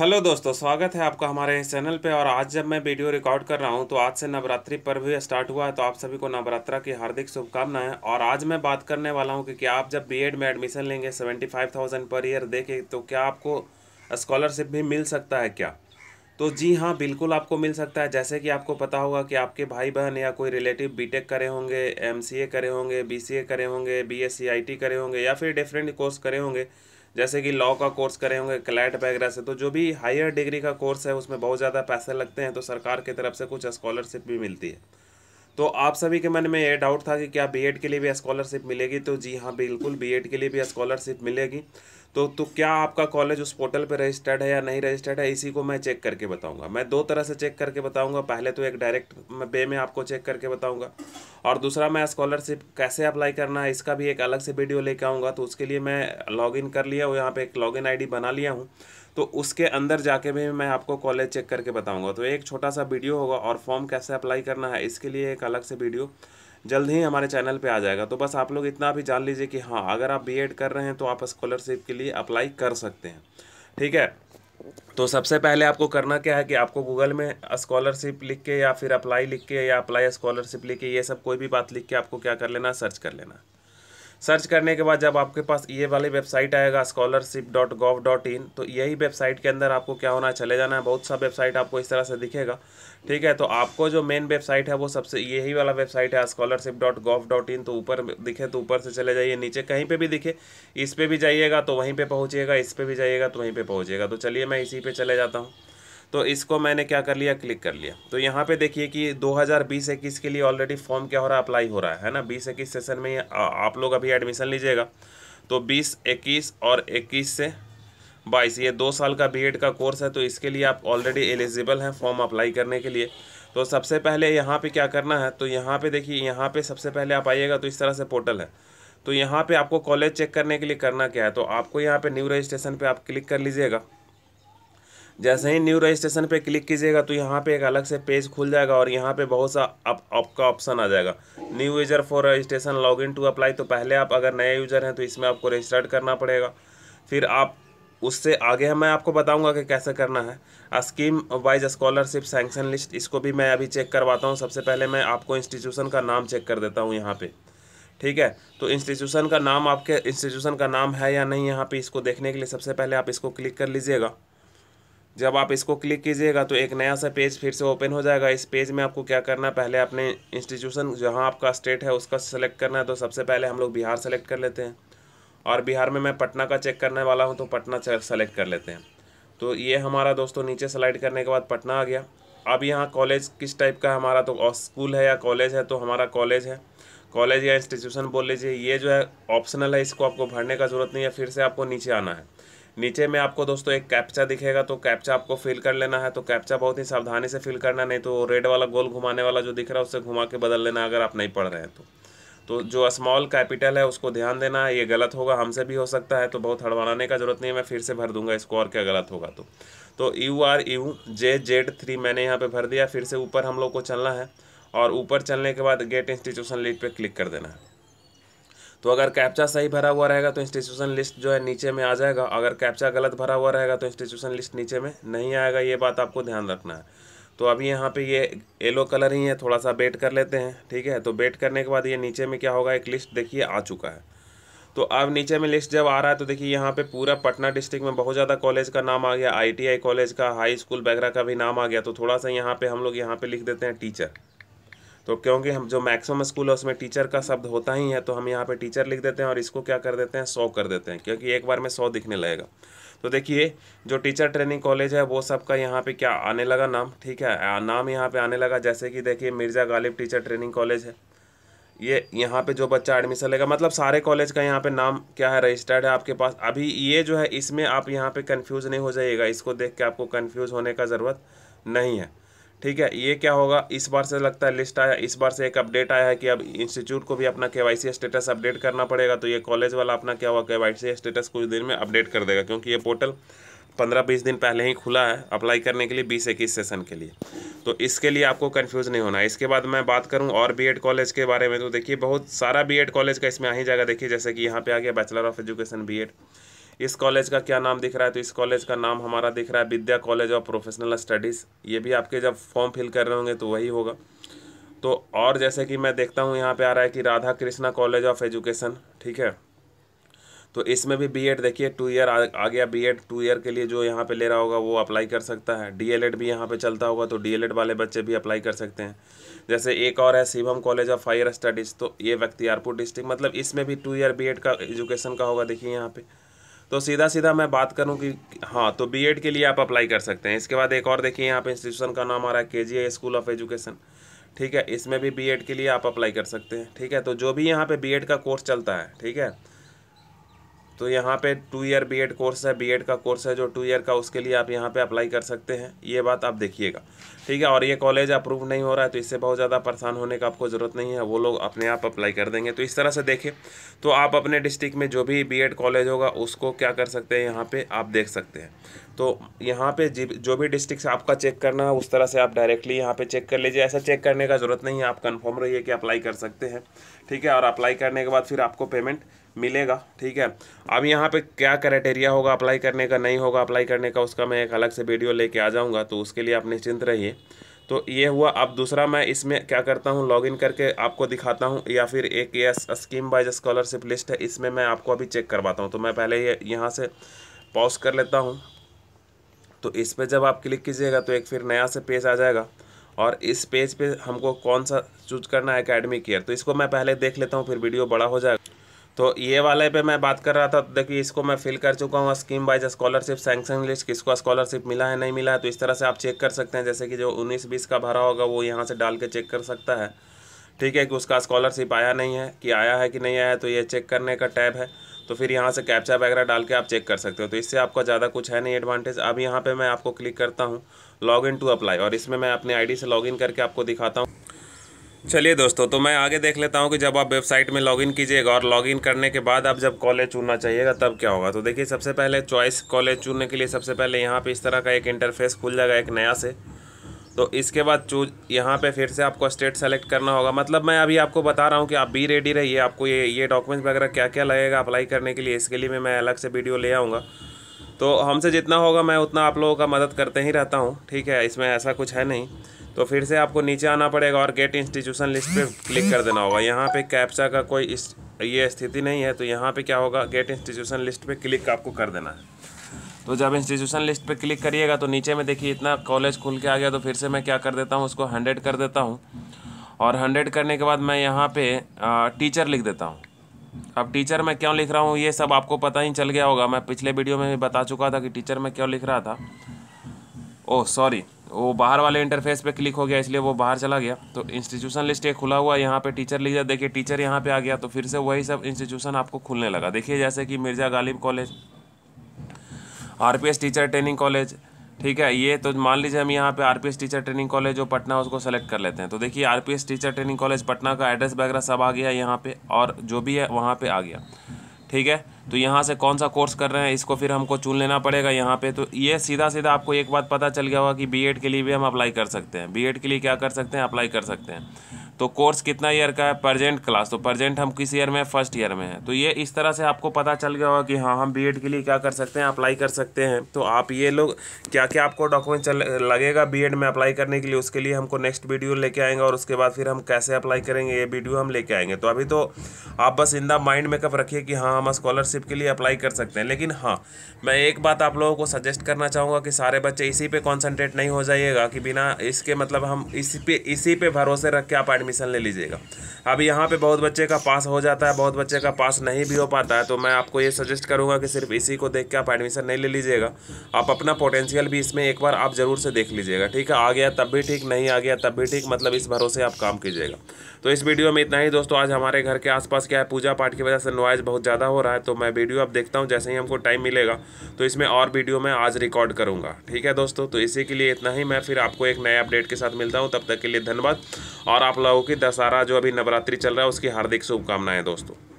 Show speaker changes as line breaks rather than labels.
hello दोस्तों स्वागत है आपका हमारे इस चैनल पे और आज जब मैं वीडियो रिकॉर्ड कर रहा हूँ तो आज से नवरात्रि पर्व भी स्टार्ट हुआ है तो आप सभी को नवरात्रा की हार्दिक शुभकामनाएं और आज मैं बात करने वाला हूँ कि क्या आप जब बीएड में एडमिशन लेंगे seventy five thousand per year देखें तो क्या आपको स्कॉलरशिप भी मिल सकता है क्या तो जी हाँ बिल्कुल आपको मिल सकता है जैसे कि आपको पता होगा कि आपके भाई बहन या कोई रिलेटिव बी करे होंगे एम करे होंगे बी करे होंगे बीएससीआईटी करे होंगे या फिर डिफरेंट कोर्स करे होंगे जैसे कि लॉ का कोर्स करें होंगे क्लैट वगैरह से तो जो भी हायर डिग्री का कोर्स है उसमें बहुत ज़्यादा पैसे लगते हैं तो सरकार की तरफ से कुछ स्कॉलरशिप भी मिलती है तो आप सभी के मन में ये डाउट था कि क्या बीएड के लिए भी स्कॉलरशिप मिलेगी तो जी हाँ बिल्कुल बीएड के लिए भी स्कॉलरशिप मिलेगी तो तो क्या आपका कॉलेज उस पोर्टल पे रजिस्टर्ड है या नहीं रजिस्टर्ड है इसी को मैं चेक करके बताऊंगा मैं दो तरह से चेक करके बताऊंगा पहले तो एक डायरेक्ट बे में आपको चेक करके बताऊंगा और दूसरा मैं स्कॉलरशिप कैसे अप्लाई करना है इसका भी एक अलग से वीडियो लेके आऊँगा तो उसके लिए मैं इन कर लिया हूँ यहाँ पर एक लॉग इन बना लिया हूँ तो उसके अंदर जाके भी मैं आपको कॉलेज चेक करके बताऊँगा तो एक छोटा सा वीडियो होगा और फॉर्म कैसे अप्लाई करना है इसके लिए एक अलग से वीडियो जल्द ही हमारे चैनल पे आ जाएगा तो बस आप लोग इतना भी जान लीजिए कि हाँ अगर आप बीएड कर रहे हैं तो आप स्कॉलरशिप के लिए अप्लाई कर सकते हैं ठीक है तो सबसे पहले आपको करना क्या है कि आपको गूगल में स्कॉलरशिप लिख के या फिर अप्लाई लिख के या अप्लाई स्कॉलरशिप लिख के ये सब कोई भी बात लिख के आपको क्या कर लेना सर्च कर लेना सर्च करने के बाद जब आपके पास ये वाली वेबसाइट आएगा scholarship dot gov dot in तो यही वेबसाइट के अंदर आपको क्या होना है चले जाना है बहुत सा वेबसाइट आपको इस तरह से दिखेगा ठीक है तो आपको जो मेन वेबसाइट है वो सबसे यही वाला वेबसाइट है scholarship dot gov dot in तो ऊपर दिखे तो ऊपर से चले जाइए नीचे कहीं पर भी दिखे इस पर भी जाइएगा तो वहीं पर पहुँचिएगा इस पर भी जाइएगा तो वहीं पर पहुँचिएगा तो चलिए मैं इसी पर चले जाता हूँ तो इसको मैंने क्या कर लिया क्लिक कर लिया तो यहाँ पे देखिए कि 2020-21 के लिए ऑलरेडी फॉर्म क्या हो रहा है अप्लाई हो रहा है है ना बीस इक्कीस सेशन में आप लोग अभी एडमिशन लीजिएगा तो बीस इक्कीस और इक्कीस से बाईस ये दो साल का बी का कोर्स है तो इसके लिए आप ऑलरेडी एलिजिबल हैं फॉर्म अप्लाई करने के लिए तो सबसे पहले यहाँ पे क्या करना है तो यहाँ पे देखिए यहाँ पे सबसे पहले आप आइएगा तो इस तरह से पोर्टल है तो यहाँ पे आपको कॉलेज चेक करने के लिए करना क्या है तो आपको यहाँ पे न्यू रजिस्ट्रेशन पे आप क्लिक कर लीजिएगा जैसे ही न्यू रजिस्ट्रेशन पे क्लिक कीजिएगा तो यहाँ पे एक अलग से पेज खुल जाएगा और यहाँ पे बहुत सा अप आपका ऑप्शन आ जाएगा new user for registration log in to apply तो पहले आप अगर नए यूज़र हैं तो इसमें आपको रजिस्टर्ड करना पड़ेगा फिर आप उससे आगे मैं आपको बताऊँगा कि कैसे करना है scheme wise scholarship sanction list इसको भी मैं अभी चेक करवाता हूँ सबसे पहले मैं आपको इंस्टीट्यूशन का नाम चेक कर देता हूँ यहाँ पर ठीक है तो इंस्टीट्यूशन का नाम आपके इंस्टीट्यूशन का नाम है या नहीं यहाँ पे इसको देखने के लिए सबसे पहले आप इसको क्लिक कर लीजिएगा जब आप इसको क्लिक कीजिएगा तो एक नया सा पेज फिर से ओपन हो जाएगा इस पेज में आपको क्या करना है पहले अपने इंस्टीट्यूशन जहां आपका स्टेट है उसका सेलेक्ट करना है तो सबसे पहले हम लोग बिहार सेलेक्ट कर लेते हैं और बिहार में मैं पटना का चेक करने वाला हूं तो पटना सेलेक्ट कर लेते हैं तो ये हमारा दोस्तों नीचे सेलेक्ट करने के बाद पटना आ गया अब यहाँ कॉलेज किस टाइप का हमारा तो स्कूल है या कॉलेज है तो हमारा कॉलेज है कॉलेज या इंस्टीट्यूशन बोल लीजिए ये जो है ऑप्शनल है इसको आपको भरने का ज़रूरत नहीं है फिर से आपको नीचे आना है नीचे में आपको दोस्तों एक कैप्चा दिखेगा तो कैप्चा आपको फिल कर लेना है तो कैप्चा बहुत ही सावधानी से फिल करना नहीं तो रेड वाला गोल घुमाने वाला जो दिख रहा है उससे घुमा के बदल लेना अगर आप नहीं पढ़ रहे हैं तो तो जो स्मॉल कैपिटल है उसको ध्यान देना है ये गलत होगा हमसे भी हो सकता है तो बहुत हड़वाने का जरूरत नहीं है मैं फिर से भर दूंगा इसको और क्या गलत होगा तो तो U R U J Z three मैंने यहाँ पे भर दिया फिर से ऊपर हम लोग को चलना है और ऊपर चलने के बाद गेट इंस्टीट्यूशन लीड पे क्लिक कर देना है तो अगर कैप्चा सही भरा हुआ रहेगा तो इंस्टीट्यूशन लिस्ट जो है नीचे में आ जाएगा अगर कैप्चा गलत भरा हुआ रहेगा तो इंस्टीट्यूशन लिस्ट नीचे में नहीं आएगा ये बात आपको ध्यान रखना है तो अभी यहाँ पे ये येलो कलर ही है थोड़ा सा बेट कर लेते हैं ठीक है तो बेट करने के बाद ये नीचे में क्या होगा एक लिस्ट देखिए आ चुका है तो अब नीचे में लिस्ट जब आ रहा है तो देखिए यहाँ पे पूरा पटना डिस्ट्रिक्ट में बहुत ज़्यादा कॉलेज का नाम आ गया आईटीआई कॉलेज का हाई स्कूल वगैरह का भी नाम आ गया तो थोड़ा सा यहाँ पे हम लोग यहाँ पे लिख देते हैं टीचर तो क्योंकि हम जो मैक्सिमम स्कूल है उसमें टीचर का शब्द होता ही है तो हम यहाँ पे टीचर लिख देते हैं और इसको क्या कर देते हैं सौ कर देते हैं क्योंकि एक बार में सौ दिखने लगेगा तो देखिए जो टीचर ट्रेनिंग कॉलेज है वो सबका यहाँ पे क्या आने लगा नाम ठीक है नाम यहाँ पे आने लगा जैसे कि देखिए Mirza Ghalib teacher training college है ये यहाँ पे जो बच्चा एडमिशन लेगा मतलब सारे कॉलेज का यहाँ पे नाम क्या है रजिस्टर्ड है आपके पास अभी ये जो है इसमें आप यहाँ पे कंफ्यूज नहीं हो जाइएगा इसको देख के आपको कंफ्यूज होने का ज़रूरत नहीं है ठीक है ये क्या होगा इस बार से लगता है लिस्ट आया इस बार से एक अपडेट आया है कि अब इंस्टीट्यूट को भी अपना के स्टेटस अपडेट करना पड़ेगा तो ये कॉलेज वाला अपना क्या हुआ के स्टेटस कुछ दिन में अपडेट कर देगा क्योंकि ये पोर्टल पंद्रह बीस दिन पहले ही खुला है अप्लाई करने के लिए बीस इक्कीस सेशन के लिए तो इसके लिए आपको कंफ्यूज नहीं होना इसके बाद मैं बात करूं और बीएड कॉलेज के बारे में तो देखिए बहुत सारा बीएड कॉलेज का इसमें आ ही जाएगा देखिए जैसे कि यहाँ पे आ गया बैचलर ऑफ एजुकेशन बीएड इस कॉलेज का क्या नाम दिख रहा है तो इस कॉलेज का नाम हमारा दिख रहा है Vidya college of professional studies ये भी आपके जब फॉर्म फिल कर रहे होंगे तो वही होगा तो और जैसे कि मैं देखता हूँ यहाँ पे आ रहा है कि Radha Krishna college of education ठीक है तो इसमें भी बी देखिए टू ईयर आ, गया बी टू ईयर के लिए जो यहाँ पे ले रहा होगा वो अप्लाई कर सकता है डी भी यहाँ पे चलता होगा तो डी वाले बच्चे भी अप्लाई कर सकते हैं जैसे एक और है Shivam college of higher studies तो ये व्यक्तियारपुर डिस्ट्रिक्ट मतलब इसमें भी टू ईयर बी का एजुकेशन का होगा देखिए यहाँ पर तो सीधा सीधा मैं बात करूं कि हाँ तो बीएड के लिए आप अप्लाई कर सकते हैं इसके बाद एक और देखिए यहाँ पे इंस्टीट्यूशन का नाम आ रहा है के स्कूल ऑफ एजुकेशन ठीक है इसमें भी बीएड के लिए आप अप्लाई कर सकते हैं ठीक है तो जो भी यहाँ पे बीएड का कोर्स चलता है ठीक है तो यहाँ पे टू ईयर बीएड कोर्स है बीएड का कोर्स है जो टू ईयर का उसके लिए आप यहाँ पे अप्लाई कर सकते हैं ये बात आप देखिएगा ठीक है और ये कॉलेज अप्रूव नहीं हो रहा है तो इससे बहुत ज़्यादा परेशान होने का आपको ज़रूरत नहीं है वो लोग अपने आप अप्लाई कर देंगे तो इस तरह से देखें तो आप अपने डिस्ट्रिक्ट में जो भी बी कॉलेज होगा उसको क्या कर सकते हैं यहाँ पर आप देख सकते हैं तो यहाँ पे जो भी डिस्ट्रिक्ट आपका चेक करना है उस तरह से आप डायरेक्टली यहाँ पे चेक कर लीजिए ऐसा चेक करने का ज़रूरत नहीं है आप कंफर्म रहिए कि अप्लाई कर सकते हैं ठीक है और अप्लाई करने के बाद फिर आपको पेमेंट मिलेगा ठीक है अब यहाँ पे क्या क्राइटेरिया होगा अप्लाई करने का नहीं होगा अप्लाई करने का उसका मैं एक अलग से वीडियो लेके आ जाऊँगा तो उसके लिए आप निश्चिंत रहिए तो ये हुआ अब दूसरा मैं इसमें क्या करता हूँ लॉगिन करके आपको दिखाता हूँ या फिर एक ये स्कीम बाइज स्कॉलरशिप लिस्ट है इसमें मैं आपको अभी चेक करवाता हूँ तो मैं पहले ये यहाँ से पॉज कर लेता हूँ तो इस पर जब आप क्लिक कीजिएगा तो एक फिर नया से पेज आ जाएगा और इस पेज पे हमको कौन सा चूज करना है अकेडमिक ईयर तो इसको मैं पहले देख लेता हूँ फिर वीडियो बड़ा हो जाएगा तो ये वाले पे मैं बात कर रहा था तो देखिए इसको मैं फिल कर चुका हूँ scheme wise scholarship sanction list किसको स्कॉलरशिप मिला है नहीं मिला है तो इस तरह से आप चेक कर सकते हैं जैसे कि जो उन्नीस बीस का भरा होगा वो यहाँ से डाल के चेक कर सकता है ठीक है कि उसका स्कॉलरशिप आया नहीं है कि आया है कि नहीं आया है तो ये चेक करने का टैब है तो फिर यहाँ से कैप्चा वगैरह डाल के आप चेक कर सकते हो तो इससे आपका ज़्यादा कुछ है नहीं एडवांटेज अब यहाँ पर मैं आपको क्लिक करता हूँ लॉग इन टू अप्लाई और इसमें मैं अपने आईडी से लॉग इन करके आपको दिखाता हूँ चलिए दोस्तों तो मैं आगे देख लेता हूँ कि जब आप वेबसाइट में लॉगिन कीजिएगा और लॉगिन करने के बाद आप जब कॉलेज चुनना चाहिएगा तब क्या होगा तो देखिए सबसे पहले चॉइस कॉलेज चुनने के लिए सबसे पहले यहाँ पे इस तरह का एक इंटरफेस खुल जाएगा एक नया से तो इसके बाद चूज यहाँ पे फिर से आपको स्टेट सेलेक्ट करना होगा मतलब मैं अभी आपको बता रहा हूँ कि आप भी रेडी रहिए आपको ये ये डॉक्यूमेंट्स वगैरह क्या क्या लगेगा अप्लाई करने के लिए इसके लिए मैं अलग से वीडियो ले आऊँगा तो हमसे जितना होगा मैं उतना आप लोगों का मदद करते ही रहता हूँ ठीक है इसमें ऐसा कुछ है नहीं तो फिर से आपको नीचे आना पड़ेगा और गेट इंस्टीट्यूशन लिस्ट पर क्लिक कर देना होगा यहाँ पर कैप्चा का कोई इस ये स्थिति नहीं है तो यहाँ पर क्या होगा गेट इंस्टीट्यूशन लिस्ट पर क्लिक आपको कर देना है तो जब इंस्टीट्यूशन लिस्ट पर क्लिक करिएगा तो नीचे में देखिए इतना कॉलेज खुल के आ गया तो फिर से मैं क्या कर देता हूँ उसको हंड्रेड कर देता हूँ और हंड्रेड करने के बाद मैं यहाँ पे आ, टीचर लिख देता हूँ अब टीचर मैं क्यों लिख रहा हूँ ये सब आपको पता ही चल गया होगा मैं पिछले वीडियो में भी बता चुका था कि टीचर मैं क्यों लिख रहा था ओह सॉरी वो बाहर वाले इंटरफेस पे क्लिक हो गया इसलिए वो बाहर चला गया तो इंस्टीट्यूशन लिस्ट एक खुला हुआ यहाँ पे टीचर लिख जाए देखिए टीचर यहाँ पे आ गया तो फिर से वही सब इंस्टीट्यूशन आपको खुलने लगा देखिए जैसे कि Mirza Ghalib college RPS teacher training college ठीक है ये तो मान लीजिए हम यहाँ पे आरपीएस टीचर ट्रेनिंग कॉलेज जो पटना उसको सेलेक्ट कर लेते हैं तो देखिए RPS teacher training college Patna का एड्रेस वगैरह सब आ गया यहाँ पे और जो भी है वहाँ पे आ गया ठीक है तो यहाँ से कौन सा कोर्स कर रहे हैं इसको फिर हमको चुन लेना पड़ेगा यहाँ पे तो ये सीधा सीधा आपको एक बात पता चल गया होगा कि बी के लिए भी हम अप्लाई कर सकते हैं बी के लिए क्या कर सकते हैं अप्लाई कर सकते हैं तो कोर्स कितना ईयर का है प्रजेंट क्लास तो प्रजेंट हम किस ईयर में फर्स्ट ईयर में है तो ये इस तरह से आपको पता चल गया होगा कि हाँ हम बी के लिए क्या कर सकते हैं अप्लाई कर सकते हैं तो आप ये लोग क्या क्या आपको डॉक्यूमेंट लगेगा बी में अप्लाई करने के लिए उसके लिए हमको नेक्स्ट वीडियो लेके आएंगे और उसके बाद फिर हम कैसे अप्लाई करेंगे ये वीडियो हम लेके आएंगे तो अभी तो आप बस इन द माइंड मेकअप रखिए कि हाँ हम स्कॉलरशिप के लिए अप्लाई कर सकते हैं लेकिन हाँ मैं एक बात आप लोगों को सजेस्ट करना चाहूँगा कि सारे बच्चे इसी पर कॉन्सेंट्रेट नहीं हो जाइएगा कि बिना इसके मतलब हम इसी पे इसी पर भरोसे रख के आप एडमिट एडमिशन ले लीजिएगा अब यहाँ पे बहुत बच्चे का पास हो जाता है बहुत बच्चे का पास नहीं भी हो पाता है तो मैं आपको ये सजेस्ट करूँगा कि सिर्फ इसी को देख के आप एडमिशन नहीं ले लीजिएगा आप अपना पोटेंशियल भी इसमें एक बार आप ज़रूर से देख लीजिएगा ठीक है आ गया तब भी ठीक नहीं आ गया तब भी ठीक मतलब इस भरोसे आप काम कीजिएगा तो इस वीडियो में इतना ही दोस्तों आज हमारे घर के आसपास क्या है पूजा पाठ की वजह से नॉइज़ बहुत ज़्यादा हो रहा है तो मैं वीडियो अब देखता हूँ जैसे ही हमको टाइम मिलेगा तो इसमें और वीडियो मैं आज रिकॉर्ड करूँगा ठीक है दोस्तों तो इसी के लिए इतना ही मैं फिर आपको एक नए अपडेट के साथ मिलता हूँ तब तक के लिए धन्यवाद और आप लोग कि दशहरा जो अभी नवरात्रि चल रहा है उसकी हार्दिक शुभकामनाएं दोस्तों